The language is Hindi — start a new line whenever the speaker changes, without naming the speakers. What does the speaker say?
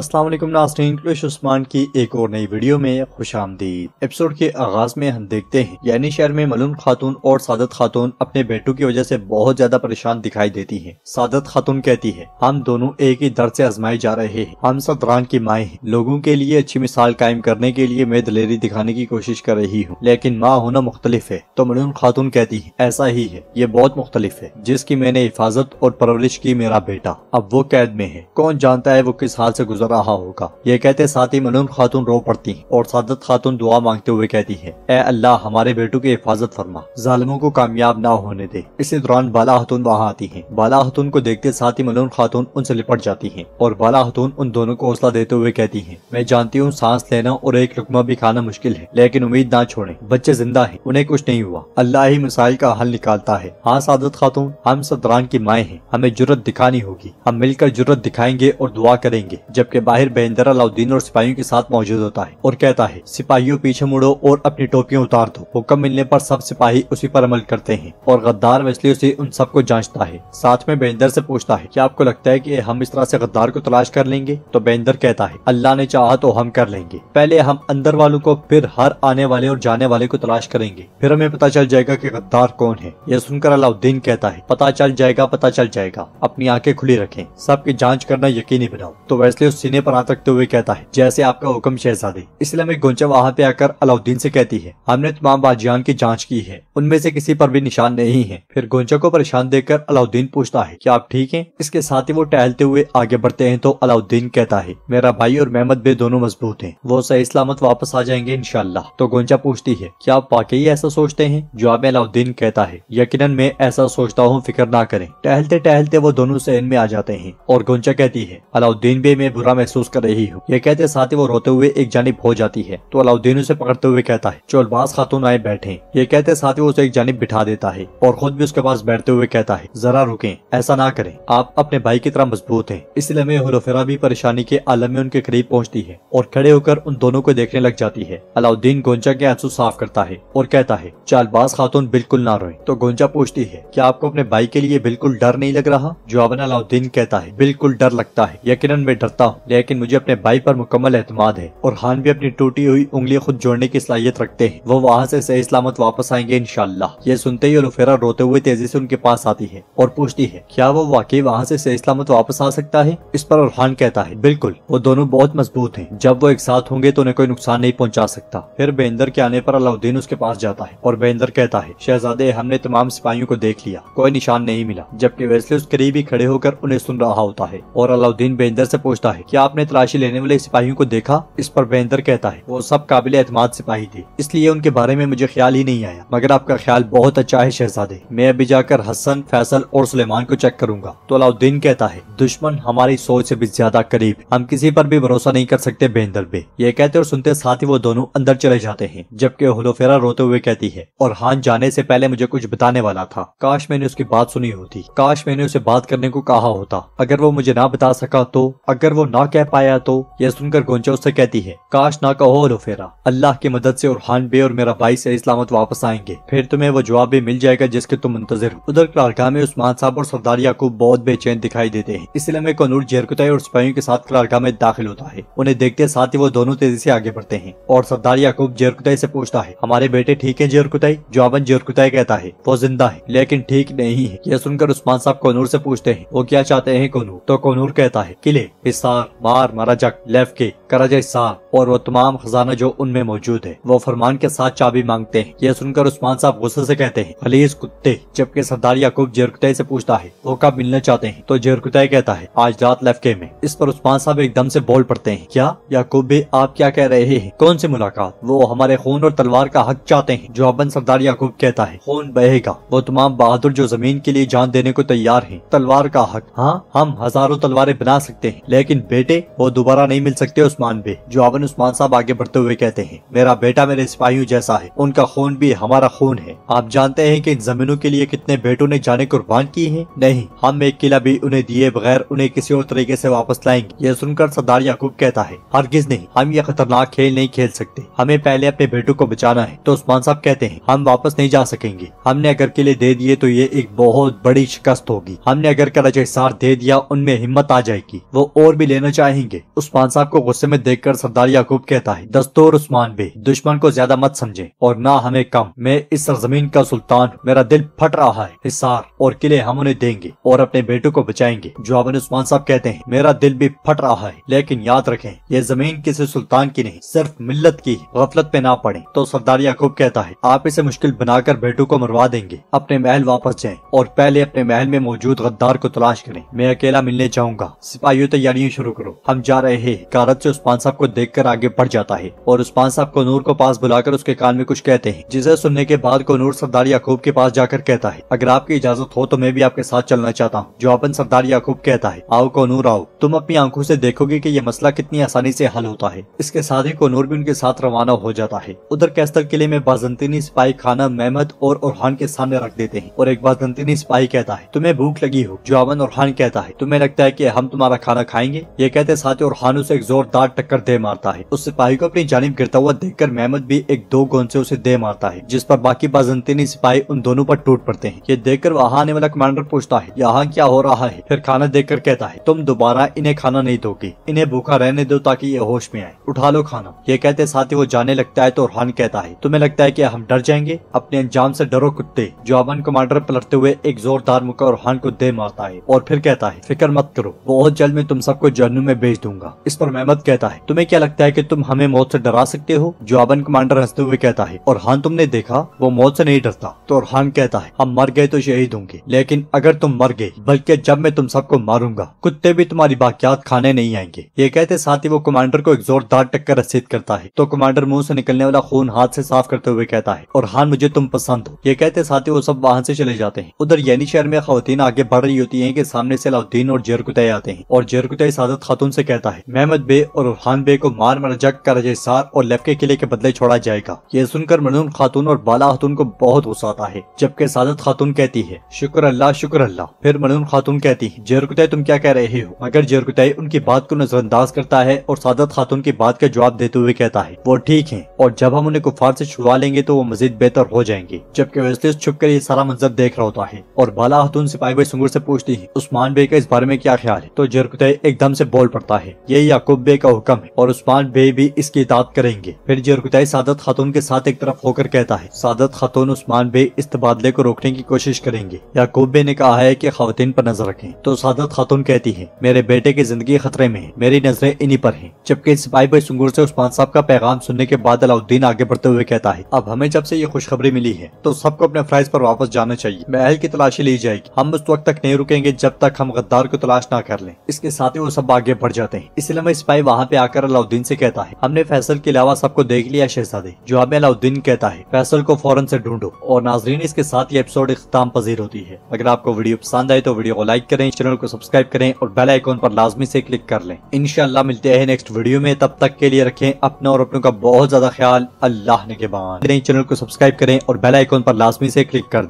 असलम नास्टीन उस्मान की एक और नई वीडियो में खुश आमदीद एपिसोड के आगाज में हम देखते हैं यानी शहर में मलून खातून और सादत खातून अपने बेटों की वजह से बहुत ज्यादा परेशान दिखाई देती हैं। सादत खातून कहती है हम दोनों एक ही दर्द से आजमाए जा रहे हैं हम सदरान की माए हैं लोगों के लिए अच्छी मिसाल कायम करने के लिए मैं दलेरी दिखाने की कोशिश कर रही हूँ लेकिन माँ होना मुख्तलिफ है तो मलून खातून कहती है ऐसा ही है ये बहुत मुख्तलिफ है जिसकी मैंने हिफाजत और परवरिश की मेरा बेटा अब वो कैद में है कौन जानता है वो किस हाल ऐसी गुजर रहा होगा ये कहते साथ ही मनून खातून रो पड़ती है और सादत खातून दुआ मांगते हुए कहती है ए अल्लाह हमारे बेटों की हिफाजत फरमा जालमों को कामयाब ना होने दे इसी दौरान बाला हतून वहाँ आती है बाला हतून को देखते साथ ही मनून खातून उनसे लिपट जाती है और बाला हतून उन दोनों को हौसला देते हुए कहती है मैं जानती हूँ सांस लेना और एक रुकमा भी खाना मुश्किल है लेकिन उम्मीद ना छोड़े बच्चे जिंदा है उन्हें कुछ नहीं हुआ अल्लाह ही मिसाइल का हल निकालता है हाँ सादत खातून हम सदरान की माए हैं हमें जरूरत दिखानी होगी हम मिलकर जरूरत दिखाएंगे और दुआ करेंगे जब के बाहर बहेंदर अलाउद्दीन और सिपाहियों के साथ मौजूद होता है और कहता है सिपाहियों पीछे मुड़ो और अपनी टोपियाँ उतार दो हुक्म मिलने आरोप सब सिपाही उसी आरोप अमल करते हैं और गद्दार वसली उसे उन सबको जाँचता है साथ में बहेंदर ऐसी पूछता है की आपको लगता है की हम इस तरह ऐसी गद्दार को तलाश कर लेंगे तो बहेंदर कहता है अल्लाह ने चाह तो हम कर लेंगे पहले हम अंदर वालों को फिर हर आने वाले और जाने वाले को तलाश करेंगे फिर हमें पता चल जाएगा की गद्दार कौन है यह सुनकर अलाउद्दीन कहता है पता चल जाएगा पता चल जाएगा अपनी आंखें खुली रखें सबकी जाँच करना यकीनी बनाओ तो वैसले उस सीने पर हाथ रखते हुए कहता है जैसे आपका हुक्म शहजादे इसलिए में वहाँ पे आकर अलाउद्दीन से कहती है हमने तमाम बाजियान की जाँच की है उनमें से किसी पर भी निशान नहीं है फिर गोंचा को परेशान देकर अलाउद्दीन पूछता है की आप ठीक है इसके साथ ही वो टहलते हुए आगे बढ़ते हैं तो अलाउद्दीन कहता है मेरा भाई और मेहमद भी दोनों मजबूत है वो सही इस्लामत वापस आ जाएंगे इनशाला तो गोंचा पूछती है क्या आप वाकई ऐसा सोचते हैं जवाब आप अलाउद्दीन कहता है यकीन मैं ऐसा सोचता हूँ फिक्र ना करें टहलते टहलते वो दोनों सहन में आ जाते हैं और गोंचा कहती है अलाउद्दीन भी मैं बुरा खतरा महसूस कर रही हो ये कहते साथ ही वो रोते हुए एक जानब हो जाती है तो अलाउद्दीन उसे पकड़ते हुए कहता है जो खातून आए बैठे ये कहते साथ ही उसे एक जानब बिठा देता है और खुद भी उसके पास बैठते हुए कहता है जरा रुके ऐसा ना करें आप अपने भाई की तरह मजबूत है इसलिए में हुरफेरा भी परेशानी के आलम में उनके करीब पहुँचती है और खड़े होकर उन दोनों को देखने लग जाती है अलाउद्दीन गोंचा के आंसू साफ करता है और कहता है चालबाज खातून बिल्कुल ना रोए तो गोंजा पूछती है क्या आपको अपने भाई के लिए बिल्कुल डर नहीं लग रहा जवाबन अलाउद्दीन कहता है बिल्कुल डर लगता है यकीन मैं डरता हूँ लेकिन मुझे अपने भाई पर मुकम्मल एतमाद है और खान भी अपनी टूटी हुई उंगली खुद जोड़ने की सलाहियत रखते हैं वो वहाँ से सही सलामत वापस आएंगे इनशाला ये सुनते ही लुफेरा रोते हुए तेजी से उनके पास आती है और पूछती है क्या वो वाकई वहाँ से सही सलामत वापस आ सकता है इस पर खान कहता है बिल्कुल वो दोनों बहुत मजबूत है जब वो एक साथ होंगे तो उन्हें कोई नुकसान नहीं पहुँचा सकता फिर बेंदर के आने पर अलाउद्दीन उसके पास जाता है और बेंदर कहता है शहजादे हमने तमाम सिपाहियों को देख लिया कोई निशान नहीं मिला जबकि वैसे उस करीबी खड़े होकर उन्हें सुन रहा होता है और अलाउद्दीन बेंदर से पूछता है क्या आपने तलाशी लेने वाले सिपाहियों को देखा इस पर बेंदर कहता है वो सब काबिल एतमाद सिपाही थे इसलिए उनके बारे में मुझे ख्याल ही नहीं आया मगर आपका ख्याल बहुत अच्छा है शहजादे मैं अभी जाकर हसन फैसल और सुलेमान को चेक करूंगा तो अलाउद्दीन कहता है दुश्मन हमारी सोच ऐसी भी ज्यादा करीब हम किसी पर भी भरोसा नहीं कर सकते बेंदर पे ये कहते और सुनते साथ ही वो दोनों अंदर चले जाते हैं जबकि हलोफेरा रोते हुए कहती है और हान जाने ऐसी पहले मुझे कुछ बताने वाला था काश मैंने उसकी बात सुनी होती काश मैंने उसे बात करने को कहा होता अगर वो मुझे ना बता सका तो अगर वो ना कह पाया तो यह सुनकर गोंचा उससे कहती है काश ना कहो रुफेरा अल्लाह की मदद से और हान बे और मेरा भाई से इस्लामत वापस आएंगे फिर तुम्हें वो जवाब भी मिल जाएगा जिसके तुम मुंतजर हो उधर क्लारका में उस्मान साहब और सरदार याकूब बहुत बेचैन दिखाई देते हैं इसलिए में कनूर जेरकुताई और सिपाहियों के साथ क्लारका में दाखिल होता है उन्हें देखते साथ ही वो दोनों तेजी ऐसी आगे बढ़ते हैं और सरदार याकूब जेरकुताई ऐसी पूछता है हमारे बेटे ठीक है जेरकुताई जवाबन जेरकुताई कहता है वो जिंदा है लेकिन ठीक नहीं है यह सुनकर उस्मान साहब कनूर ऐसी पूछते हैं वो क्या चाहते हैं कनूर तो कनूर कहता है किले हिसार मार मराजक लेफ के करज साहब और वो तमाम खजाना जो उनमें मौजूद है वो फरमान के साथ चाबी मांगते हैं यह सुनकर उस्मान साहब गुस्से से कहते हैं खलीज कुत्ते जबकि सरदार याकूब जेरकुतई से पूछता है वो कब मिलना चाहते हैं तो जेरकुतई कहता है आज रात लेफके में इस पर उस्मान साहब एकदम से बोल पड़ते हैं क्या याकूब भी आप क्या कह रहे हैं कौन सी मुलाकात वो हमारे खून और तलवार का हक चाहते हैं जवाबन सरदार याकूब कहता है खून बहेगा वो तमाम बहादुर जो जमीन के लिए जान देने को तैयार है तलवार का हक हाँ हम हजारों तलवारें बना सकते हैं लेकिन बे बेटे वो दोबारा नहीं मिल सकते उस्मान पे जो अवन उस्मान साहब आगे बढ़ते हुए कहते हैं मेरा बेटा मेरे सिपाहियों जैसा है उनका खून भी हमारा खून है आप जानते हैं कि इन जमीनों के लिए कितने बेटों ने जाने कुर्बान की है नहीं हम एक किला भी उन्हें दिए बगैर उन्हें किसी और तरीके ऐसी वापस लाएंगे ये सुनकर सरदार याकूब कहता है हर नहीं हम ये खतरनाक खेल नहीं खेल सकते हमें पहले अपने बेटों को बचाना है तो उस्मान साहब कहते हैं हम वापस नहीं जा सकेंगे हमने अगर किले दे दिए तो ये एक बहुत बड़ी शिकस्त होगी हमने अगर कराचे साथ दे दिया उनमें हिम्मत आ जाएगी वो और भी देना चाहेंगे उस्मान साहब को गुस्से में देखकर सरदार याकूब कहता है दस्तूर उस्मान भी दुश्मन को ज्यादा मत समझे और ना हमें कम मैं इस सरजमीन का सुल्तान मेरा दिल फट रहा है हिसार और किले हम उन्हें देंगे और अपने बेटों को बचाएंगे जवाबन उस्मान साहब कहते हैं मेरा दिल भी फट रहा है लेकिन याद रखें ये जमीन किसी सुल्तान की नहीं सिर्फ मिल्लत की गफलत में ना पड़े तो सरदार याकूब कहता है आप इसे मुश्किल बनाकर बेटों को मरवा देंगे अपने महल वापस जाए और पहले अपने महल में मौजूद गद्दार को तलाश करें मैं अकेला मिलने जाऊंगा सिपाहियों तैयारियां शुरू रुक रुक हम जा रहे हैं कारत से उस्मान साहब को देखकर आगे बढ़ जाता है और उस्मान साहब को नूर को पास बुलाकर उसके कान में कुछ कहते हैं जिसे सुनने के बाद को नूर सरदार याकूब के पास जाकर कहता है अगर आपकी इजाजत हो तो मैं भी आपके साथ चलना चाहता हूँ जवाबन सरदार याकूब कहता है आओ को नूर आओ तुम अपनी आंखों से देखोगे की ये मसला कितनी आसानी से हल होता है इसके साथ ही को भी उनके साथ रवाना हो जाता है उधर कैस्तर किले में बाजंतीनी सिपाही खाना मेहमद और ओरहान के सामने रख देते हैं और एक बाजंतीनी सिपाही कहता है तुम्हें भूख लगी हो और खान कहता है तुम्हें लगता है की हम तुम्हारा खाना खाएंगे ये कहते साथ और हानू से एक जोरदार टक्कर दे मारता है उस सिपाही को अपनी जानब गिरता हुआ देखकर मेहमद भी एक दो गोन से उसे दे मारता है जिस पर बाकी बाजंतीनी सिपाही उन दोनों पर टूट पड़ते हैं ये देखकर वहाँ आने वाला कमांडर पूछता है यहाँ क्या हो रहा है फिर खाना कर कहता है तुम दोबारा इन्हें खाना नहीं दोगे इन्हें भूखा रहने दो ताकि ये होश में आए उठा लो खाना ये कहते साथ वो जाने लगता है तो रहान कहता है तुम्हें लगता है की हम डर जाएंगे अपने अंजाम ऐसी डरो कुत्ते जवाबन कमांडर पलटते हुए एक जोरदार मुका रहान को दे मारता है और फिर कहता है फिक्र मत करो बहुत जल्द में तुम सबको जहनु में भेज दूंगा इस पर मेहमद कहता है तुम्हें क्या लगता है की तुम हमें मौत से डरा सकते हो जवाबन कमांडर हंसते हुए कहता है और हान तुमने देखा वो मौत से नहीं डरता तो हान कहता है हम मर गए तो शहीद होंगे लेकिन अगर तुम मर गए बल्कि जब मैं तुम सबको मारूंगा कुत्ते भी तुम्हारी बाकियात खाने नहीं आएंगे ये कहते साथ ही वो कमांडर को एक जोरदार टक्कर रसीद करता है तो कमांडर मुंह से निकलने वाला खून हाथ से साफ करते हुए कहता है और हान मुझे तुम पसंद हो ये कहते साथ ही वो सब वहाँ से चले जाते हैं उधर यानी शहर में खातन आगे बढ़ रही होती है की सामने से अलाउद्दीन और जेरकुत आते हैं और जेरकुत सादत इज्जत खातून से कहता है महमद बे और रुहान बे को मार मर जग का रजेसार और लफके किले के बदले छोड़ा जाएगा ये सुनकर मनून खातून और बाला खातून को बहुत गुस्सा आता है जबकि सादत खातून कहती है शुक्र अल्लाह शुक्र अल्लाह फिर मनून खातून कहती है जेरकुतई तुम क्या कह रहे हो मगर जेरकुतई उनकी बात को नजरअंदाज करता है और सादत खातून की बात का जवाब देते हुए कहता है वो ठीक है और जब हम उन्हें कुफार से छुड़वा लेंगे तो वो मजीद बेहतर हो जाएंगे जबकि वेस्लिस छुप कर ये सारा मंजर देख रहा होता है और बाला खातून सिपाही भाई सुंगुर से पूछती है उस्मान बे का इस बारे में क्या ख्याल है तो जरकुतई एकदम से बोल पड़ता है ये याकूब बे का हुक्म है और उस्मान बे भी इसकी इताद करेंगे फिर जरकुताई सादत खातून के साथ एक तरफ होकर कहता है सादत खातून उस्मान बे इस तबादले को रोकने की कोशिश करेंगे याकूब बे ने कहा है की खातन पर नजर रखे तो सादत खातून कहती है मेरे बेटे की जिंदगी खतरे में है मेरी नजरें इन्हीं पर है जबकि सिपाही बे सुंगुर ऐसी उस्मान साहब का पैगाम सुनने के बाद अलाउद्दीन आगे बढ़ते हुए कहता है अब हमें जब ऐसी ये खुशखबरी मिली है तो सबको अपने फ्राइज आरोप वापस जाना चाहिए महल की तलाशी ली जाएगी हम उस वक्त तक नहीं रुकेंगे जब तक हम गद्दार को तलाश ना कर लें इसके साथ ही वो सब आगे बढ़ जाते हैं मैं स्पाई वहाँ पे आकर अलाउद्दीन से कहता है हमने फैसल के अलावा सबको देख लिया शहजादे जो हमें अलाउद्दीन कहता है फैसल को फौरन से ढूंढो और नाजरीन इसके साथ ये एपिसोड इख्ताम पजीर होती है अगर आपको वीडियो पसंद आए तो वीडियो को लाइक करें चैनल को सब्सक्राइब करें और बेल आइकॉन पर लाजमी से क्लिक कर लें इनशाला मिलते हैं नेक्स्ट वीडियो में तब तक के लिए रखें अपना और अपनों का बहुत ज्यादा ख्याल अल्लाह ने के बाद चैनल को सब्सक्राइब करें और बेल आइकॉन पर लाजमी से क्लिक कर दें